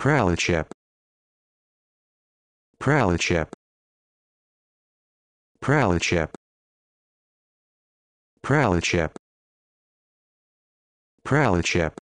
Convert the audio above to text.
Pralachip. Pralachip. Pralachip. Pralachip. Pralachip.